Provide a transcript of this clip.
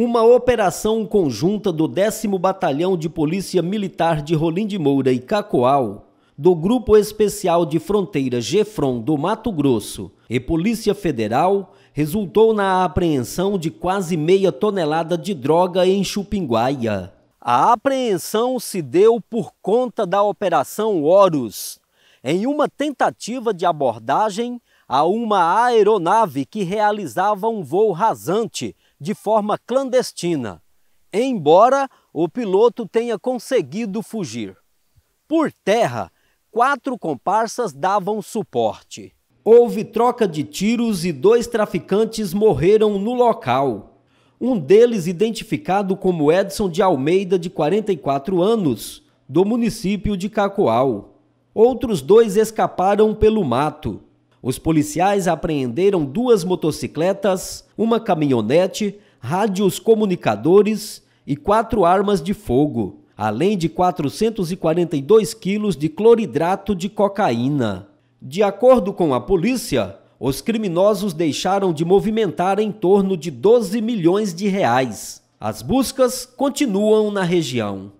Uma operação conjunta do 10 Batalhão de Polícia Militar de Rolim de Moura e Cacoal, do Grupo Especial de Fronteira GFRON do Mato Grosso e Polícia Federal resultou na apreensão de quase meia tonelada de droga em Chupinguaia. A apreensão se deu por conta da Operação Horus, em uma tentativa de abordagem a uma aeronave que realizava um voo rasante de forma clandestina, embora o piloto tenha conseguido fugir. Por terra, quatro comparsas davam suporte. Houve troca de tiros e dois traficantes morreram no local. Um deles, identificado como Edson de Almeida, de 44 anos, do município de Cacoal. Outros dois escaparam pelo mato. Os policiais apreenderam duas motocicletas, uma caminhonete, rádios comunicadores e quatro armas de fogo, além de 442 quilos de cloridrato de cocaína. De acordo com a polícia, os criminosos deixaram de movimentar em torno de 12 milhões de reais. As buscas continuam na região.